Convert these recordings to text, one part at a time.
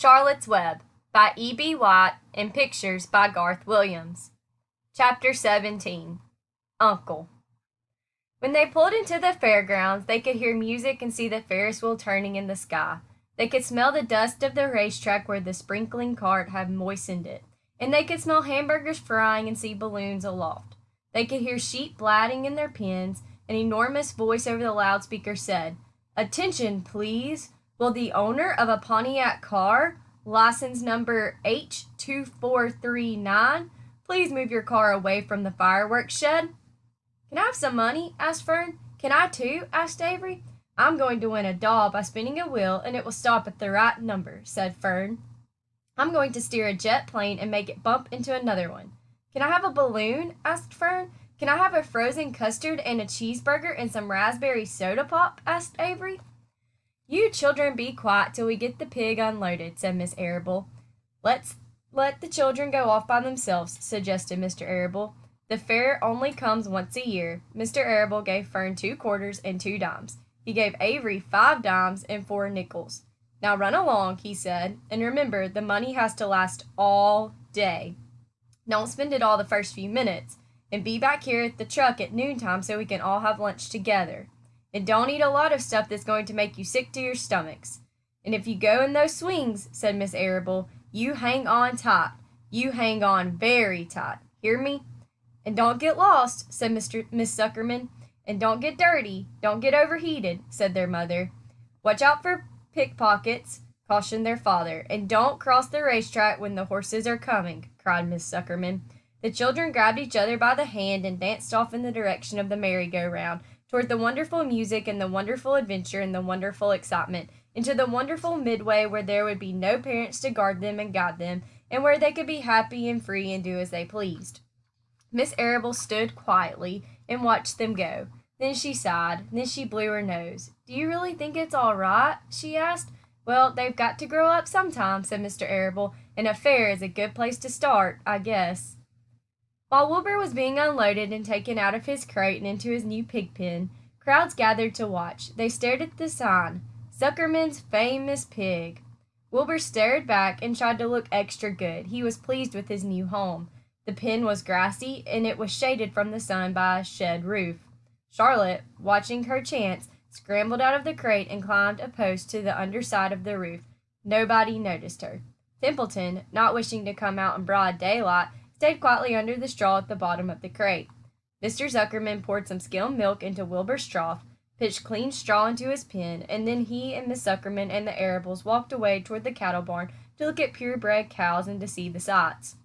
Charlotte's Web by E.B. White and pictures by Garth Williams. Chapter 17 Uncle. When they pulled into the fairgrounds, they could hear music and see the Ferris wheel turning in the sky. They could smell the dust of the racetrack where the sprinkling cart had moistened it, and they could smell hamburgers frying and see balloons aloft. They could hear sheep blatting in their pens. An enormous voice over the loudspeaker said, Attention, please! Will the owner of a Pontiac car, license number H2439, please move your car away from the fireworks shed? Can I have some money? asked Fern. Can I too? asked Avery. I'm going to win a doll by spinning a wheel, and it will stop at the right number, said Fern. I'm going to steer a jet plane and make it bump into another one. Can I have a balloon? asked Fern. Can I have a frozen custard and a cheeseburger and some raspberry soda pop? asked Avery. You children be quiet till we get the pig unloaded, said Miss Arable. Let's let the children go off by themselves, suggested Mr. Arable. The fair only comes once a year. Mr. Arable gave Fern two quarters and two dimes. He gave Avery five dimes and four nickels. Now run along, he said, and remember the money has to last all day. Don't spend it all the first few minutes, and be back here at the truck at noontime so we can all have lunch together and don't eat a lot of stuff that's going to make you sick to your stomachs. And if you go in those swings, said Miss Arable, you hang on tight. You hang on very tight. Hear me? And don't get lost, said Mr. Miss Suckerman. And don't get dirty. Don't get overheated, said their mother. Watch out for pickpockets, cautioned their father. And don't cross the racetrack when the horses are coming, cried Miss Suckerman. The children grabbed each other by the hand and danced off in the direction of the merry-go-round, toward the wonderful music and the wonderful adventure and the wonderful excitement, into the wonderful midway where there would be no parents to guard them and guide them, and where they could be happy and free and do as they pleased. Miss Arable stood quietly and watched them go. Then she sighed. Then she blew her nose. Do you really think it's all right? she asked. Well, they've got to grow up sometime, said Mr. Arable, and a fair is a good place to start, I guess. While Wilbur was being unloaded and taken out of his crate and into his new pig pen, crowds gathered to watch. They stared at the sign, Zuckerman's Famous Pig. Wilbur stared back and tried to look extra good. He was pleased with his new home. The pen was grassy, and it was shaded from the sun by a shed roof. Charlotte, watching her chance, scrambled out of the crate and climbed a post to the underside of the roof. Nobody noticed her. Templeton, not wishing to come out in broad daylight, stayed quietly under the straw at the bottom of the crate. Mr. Zuckerman poured some skim milk into Wilbur's trough, pitched clean straw into his pen, and then he and Miss Zuckerman and the Arables walked away toward the cattle barn to look at purebred cows and to see the sights.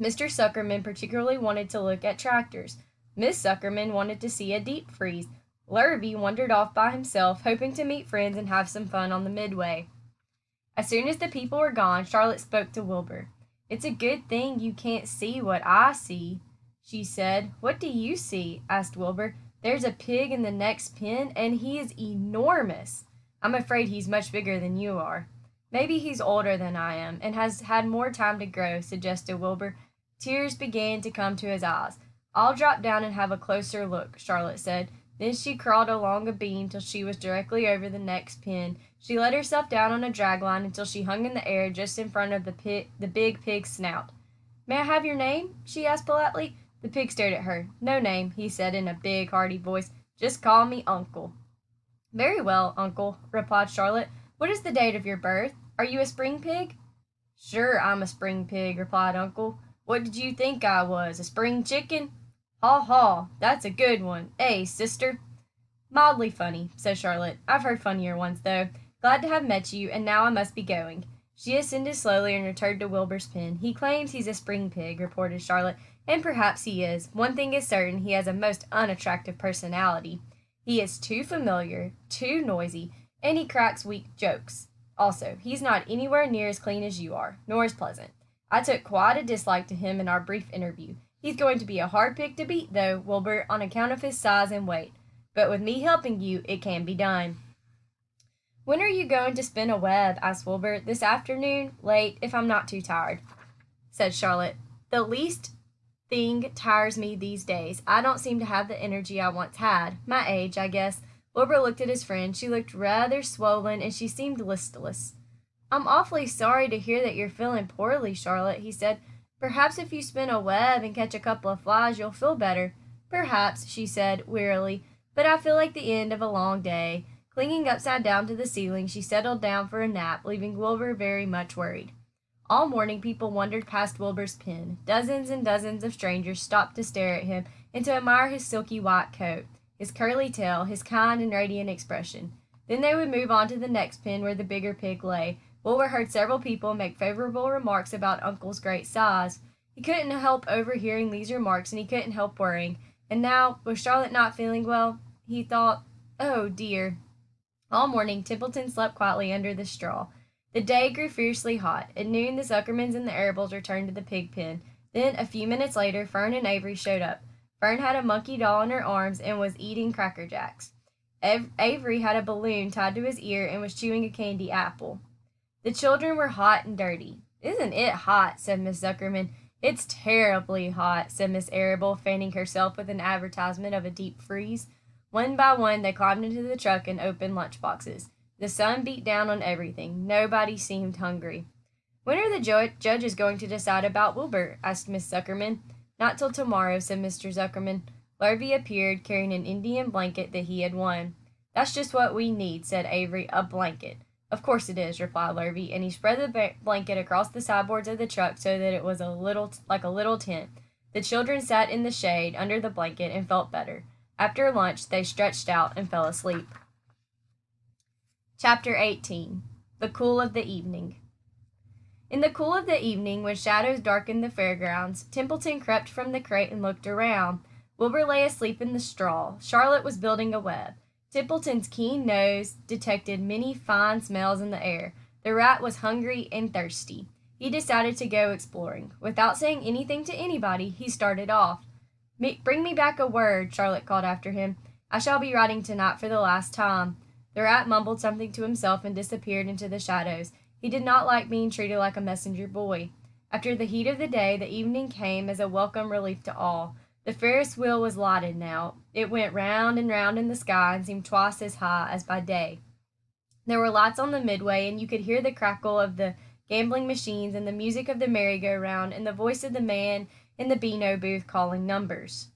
Mr. Zuckerman particularly wanted to look at tractors. Miss Zuckerman wanted to see a deep freeze. Lurvy wandered off by himself, hoping to meet friends and have some fun on the midway. As soon as the people were gone, Charlotte spoke to Wilbur. It's a good thing you can't see what I see, she said. What do you see? asked Wilbur. There's a pig in the next pen, and he is enormous. I'm afraid he's much bigger than you are. Maybe he's older than I am and has had more time to grow, suggested Wilbur. Tears began to come to his eyes. I'll drop down and have a closer look, Charlotte said. Then she crawled along a beam till she was directly over the next pen. She let herself down on a drag line until she hung in the air just in front of the pit, the big pig's snout. "May I have your name?" she asked politely. The pig stared at her. "No name," he said in a big, hearty voice. "Just call me Uncle." "Very well, Uncle," replied Charlotte. "What is the date of your birth? Are you a spring pig?" "Sure, I'm a spring pig," replied Uncle. "What did you think I was, a spring chicken? Ha ha, that's a good one. Eh, sister? Mildly funny, says Charlotte. I've heard funnier ones, though. Glad to have met you, and now I must be going. She ascended slowly and returned to Wilbur's pen. He claims he's a spring pig, reported Charlotte, and perhaps he is. One thing is certain, he has a most unattractive personality. He is too familiar, too noisy, and he cracks weak jokes. Also, he's not anywhere near as clean as you are, nor as pleasant. I took quite a dislike to him in our brief interview. He's going to be a hard pick to beat, though, Wilbur, on account of his size and weight. But with me helping you, it can be done. When are you going to spin a web? asked Wilbur. This afternoon, late, if I'm not too tired, said Charlotte. The least thing tires me these days. I don't seem to have the energy I once had. My age, I guess. Wilbur looked at his friend. She looked rather swollen, and she seemed listless. I'm awfully sorry to hear that you're feeling poorly, Charlotte, he said. Perhaps if you spin a web and catch a couple of flies, you'll feel better. Perhaps, she said wearily, but I feel like the end of a long day. Clinging upside down to the ceiling, she settled down for a nap, leaving Wilbur very much worried. All morning, people wandered past Wilbur's pen. Dozens and dozens of strangers stopped to stare at him and to admire his silky white coat, his curly tail, his kind and radiant expression. Then they would move on to the next pen where the bigger pig lay, Wilbur heard several people make favorable remarks about Uncle's great size. He couldn't help overhearing these remarks, and he couldn't help worrying. And now, with Charlotte not feeling well, he thought, oh dear. All morning, Templeton slept quietly under the straw. The day grew fiercely hot. At noon, the Zuckermans and the Arables returned to the pig pen. Then, a few minutes later, Fern and Avery showed up. Fern had a monkey doll in her arms and was eating Cracker Jacks. Avery had a balloon tied to his ear and was chewing a candy apple. The children were hot and dirty. Isn't it hot? said Miss Zuckerman. It's terribly hot, said Miss Arable, fanning herself with an advertisement of a deep freeze. One by one they climbed into the truck and opened lunch boxes. The sun beat down on everything. Nobody seemed hungry. When are the ju- judges going to decide about Wilbur? asked Miss Zuckerman. Not till tomorrow, said Mr. Zuckerman. Larvie appeared, carrying an Indian blanket that he had won. That's just what we need, said Avery, a blanket. Of course it is, replied Lurvy, and he spread the blanket across the sideboards of the truck so that it was a little like a little tent. The children sat in the shade under the blanket and felt better. After lunch, they stretched out and fell asleep. Chapter 18 The Cool of the Evening In the cool of the evening, when shadows darkened the fairgrounds, Templeton crept from the crate and looked around. Wilbur lay asleep in the straw. Charlotte was building a web. Templeton's keen nose detected many fine smells in the air. The rat was hungry and thirsty. He decided to go exploring. Without saying anything to anybody, he started off. Bring me back a word, Charlotte called after him. I shall be writing tonight for the last time. The rat mumbled something to himself and disappeared into the shadows. He did not like being treated like a messenger boy. After the heat of the day, the evening came as a welcome relief to all. The Ferris wheel was lighted now. It went round and round in the sky and seemed twice as high as by day. There were lights on the midway, and you could hear the crackle of the gambling machines and the music of the merry-go-round and the voice of the man in the beano booth calling numbers.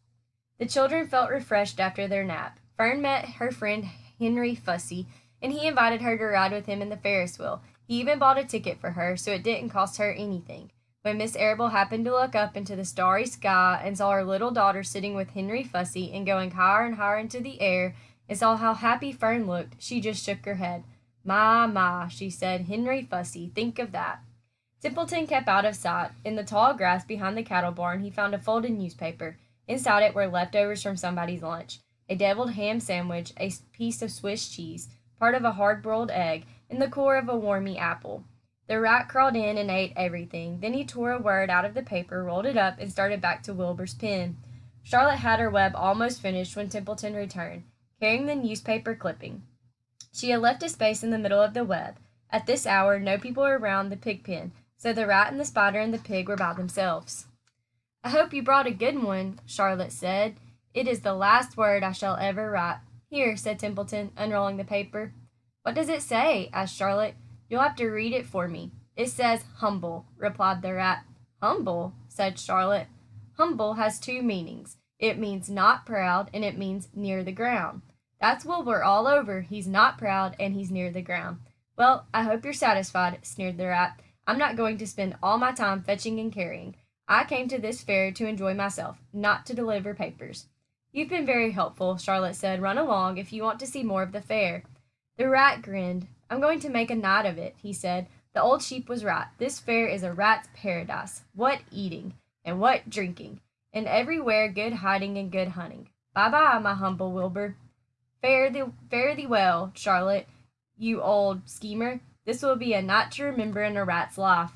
The children felt refreshed after their nap. Fern met her friend Henry Fussy, and he invited her to ride with him in the Ferris wheel. He even bought a ticket for her, so it didn't cost her anything when Miss Arable happened to look up into the starry sky and saw her little daughter sitting with Henry Fussy and going higher and higher into the air, and saw how happy Fern looked, she just shook her head. My, my, she said, Henry Fussy, think of that. Simpleton kept out of sight. In the tall grass behind the cattle barn, he found a folded newspaper. Inside it were leftovers from somebody's lunch a deviled ham sandwich, a piece of Swiss cheese, part of a hard boiled egg, and the core of a wormy apple. The rat crawled in and ate everything. Then he tore a word out of the paper, rolled it up, and started back to Wilbur's pen. Charlotte had her web almost finished when Templeton returned, carrying the newspaper clipping. She had left a space in the middle of the web. At this hour, no people were around the pig pen, so the rat and the spider and the pig were by themselves. I hope you brought a good one, Charlotte said. It is the last word I shall ever write. Here, said Templeton, unrolling the paper. What does it say? asked Charlotte. You'll have to read it for me. It says humble, replied the rat. Humble, said Charlotte. Humble has two meanings. It means not proud and it means near the ground. That's Wilbur all over. He's not proud and he's near the ground. Well, I hope you're satisfied, sneered the rat. I'm not going to spend all my time fetching and carrying. I came to this fair to enjoy myself, not to deliver papers. You've been very helpful, Charlotte said. Run along if you want to see more of the fair. The rat grinned. I'm going to make a knot of it, he said. The old sheep was right. This fair is a rat's paradise. What eating! And what drinking! And everywhere good hiding and good hunting. Bye bye, my humble Wilbur. Fare thee, fare thee well, Charlotte, you old schemer. This will be a night to remember in a rat's life.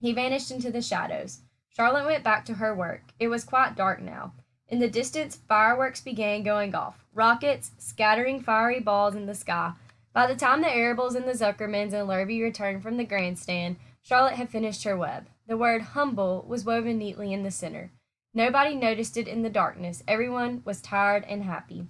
He vanished into the shadows. Charlotte went back to her work. It was quite dark now. In the distance, fireworks began going off rockets, scattering fiery balls in the sky, by the time the Arables and the Zuckermans and Lurvy returned from the grandstand, Charlotte had finished her web. The word humble was woven neatly in the center. Nobody noticed it in the darkness. Everyone was tired and happy.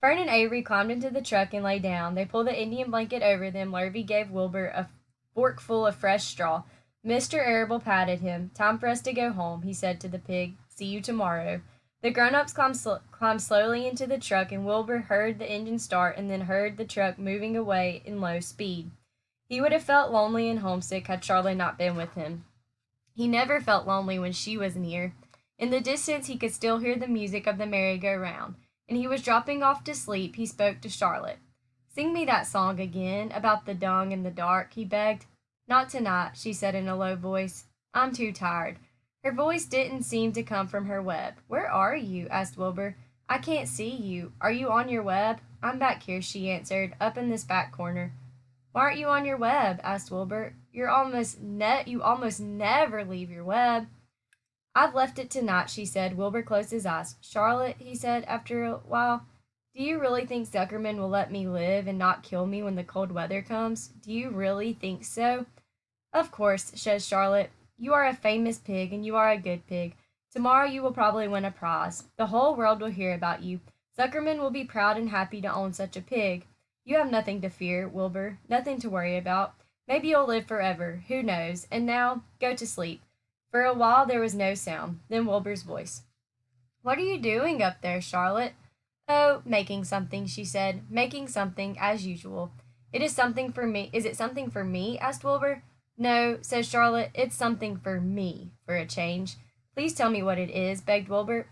Fern and Avery climbed into the truck and lay down. They pulled the Indian blanket over them. Lurvy gave Wilbur a forkful of fresh straw. Mr. Arable patted him. Time for us to go home, he said to the pig. See you tomorrow. The grown-ups climbed, sl- climbed slowly into the truck, and Wilbur heard the engine start and then heard the truck moving away in low speed. He would have felt lonely and homesick had Charlotte not been with him. He never felt lonely when she was near. In the distance, he could still hear the music of the merry-go-round, and he was dropping off to sleep. He spoke to Charlotte. Sing me that song again about the dung and the dark, he begged. Not tonight, she said in a low voice. I'm too tired. Her voice didn't seem to come from her web. Where are you? asked Wilbur. I can't see you. Are you on your web? I'm back here, she answered, up in this back corner. Why aren't you on your web? asked Wilbur. You're almost ne- you almost never leave your web. I've left it tonight, she said. Wilbur closed his eyes. Charlotte, he said after a while, do you really think Zuckerman will let me live and not kill me when the cold weather comes? Do you really think so? Of course, says Charlotte. You are a famous pig, and you are a good pig. Tomorrow you will probably win a prize. The whole world will hear about you. Zuckerman will be proud and happy to own such a pig. You have nothing to fear, Wilbur, nothing to worry about. Maybe you'll live forever, who knows? And now, go to sleep. For a while there was no sound, then Wilbur's voice. What are you doing up there, Charlotte? Oh, making something, she said, making something as usual. It is something for me. Is it something for me? asked Wilbur. No, says Charlotte, it's something for me, for a change. Please tell me what it is, begged Wilbur.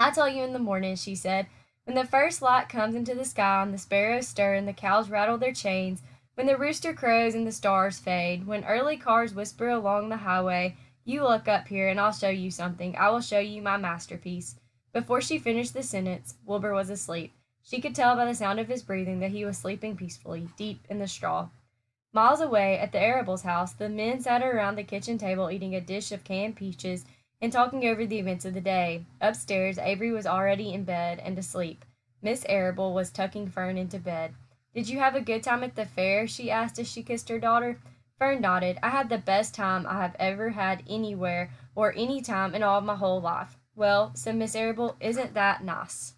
I'll tell you in the morning, she said. When the first light comes into the sky and the sparrows stir and the cows rattle their chains, when the rooster crows and the stars fade, when early cars whisper along the highway, you look up here and I'll show you something. I will show you my masterpiece. Before she finished the sentence, Wilbur was asleep. She could tell by the sound of his breathing that he was sleeping peacefully, deep in the straw. Miles away, at the Arable's house, the men sat around the kitchen table eating a dish of canned peaches and talking over the events of the day. Upstairs, Avery was already in bed and asleep. Miss Arable was tucking Fern into bed. Did you have a good time at the fair? she asked as she kissed her daughter. Fern nodded. I had the best time I have ever had anywhere or any time in all my whole life. Well, said Miss Arable, isn't that nice?